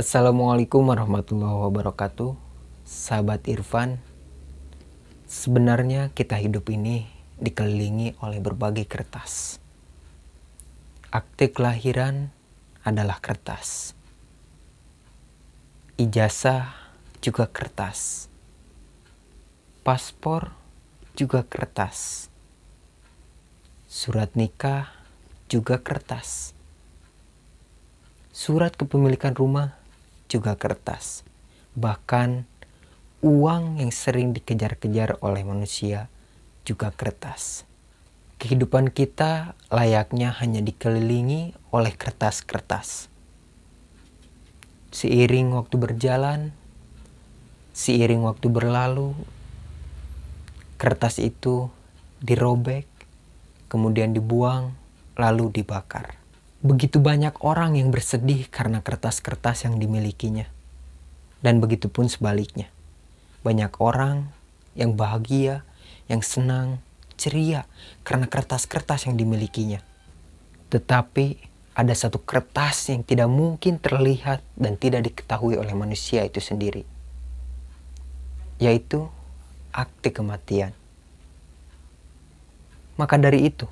Assalamualaikum warahmatullahi wabarakatuh, sahabat Irfan. Sebenarnya kita hidup ini dikelilingi oleh berbagai kertas. Akte kelahiran adalah kertas. Ijazah juga kertas. Paspor juga kertas. Surat nikah juga kertas. Surat kepemilikan rumah juga kertas. Bahkan uang yang sering dikejar-kejar oleh manusia juga kertas. Kehidupan kita layaknya hanya dikelilingi oleh kertas-kertas. Seiring waktu berjalan, seiring waktu berlalu, kertas itu dirobek, kemudian dibuang, lalu dibakar begitu banyak orang yang bersedih karena kertas-kertas yang dimilikinya. Dan begitu pun sebaliknya. Banyak orang yang bahagia, yang senang, ceria karena kertas-kertas yang dimilikinya. Tetapi ada satu kertas yang tidak mungkin terlihat dan tidak diketahui oleh manusia itu sendiri. Yaitu akte kematian. Maka dari itu,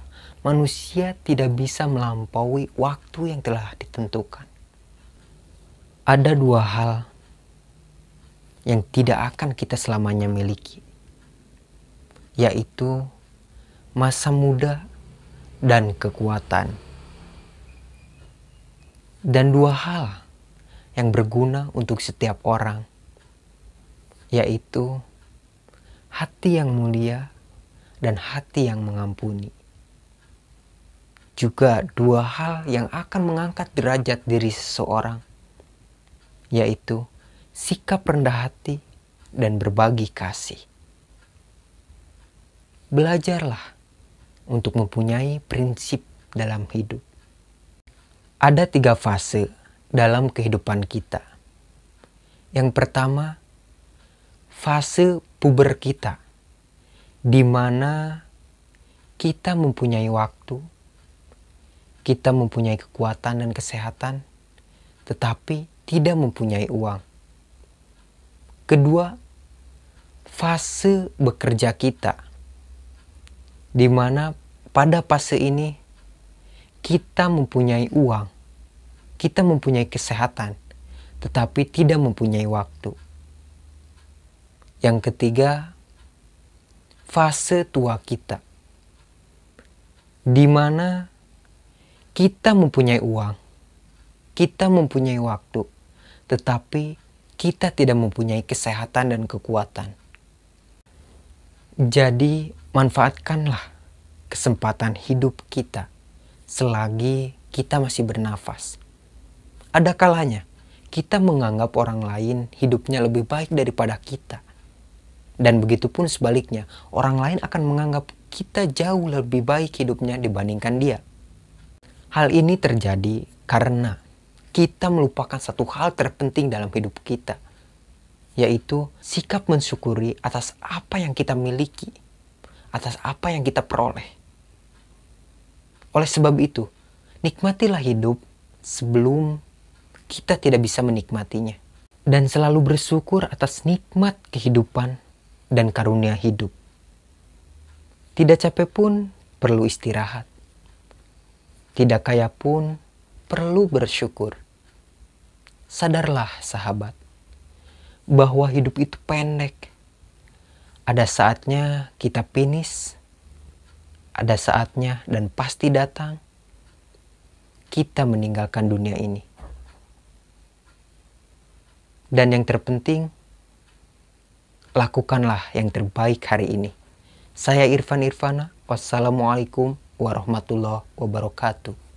manusia tidak bisa melampaui waktu yang telah ditentukan. Ada dua hal yang tidak akan kita selamanya miliki, yaitu masa muda dan kekuatan. Dan dua hal yang berguna untuk setiap orang, yaitu hati yang mulia dan hati yang mengampuni juga dua hal yang akan mengangkat derajat diri seseorang, yaitu sikap rendah hati dan berbagi kasih. Belajarlah untuk mempunyai prinsip dalam hidup. Ada tiga fase dalam kehidupan kita. Yang pertama, fase puber kita, di mana kita mempunyai waktu kita mempunyai kekuatan dan kesehatan, tetapi tidak mempunyai uang. Kedua, fase bekerja kita, di mana pada fase ini kita mempunyai uang, kita mempunyai kesehatan, tetapi tidak mempunyai waktu. Yang ketiga, fase tua kita, di mana kita mempunyai uang, kita mempunyai waktu, tetapi kita tidak mempunyai kesehatan dan kekuatan. Jadi, manfaatkanlah kesempatan hidup kita selagi kita masih bernafas. Ada kalanya kita menganggap orang lain hidupnya lebih baik daripada kita. Dan begitu pun sebaliknya, orang lain akan menganggap kita jauh lebih baik hidupnya dibandingkan dia. Hal ini terjadi karena kita melupakan satu hal terpenting dalam hidup kita, yaitu sikap mensyukuri atas apa yang kita miliki, atas apa yang kita peroleh. Oleh sebab itu, nikmatilah hidup sebelum kita tidak bisa menikmatinya, dan selalu bersyukur atas nikmat kehidupan dan karunia hidup. Tidak capek pun perlu istirahat. Tidak kaya pun perlu bersyukur. Sadarlah sahabat, bahwa hidup itu pendek. Ada saatnya kita finish, ada saatnya dan pasti datang kita meninggalkan dunia ini. Dan yang terpenting, lakukanlah yang terbaik hari ini. Saya Irfan Irfana. Wassalamualaikum warahmatullahi wabarakatuh.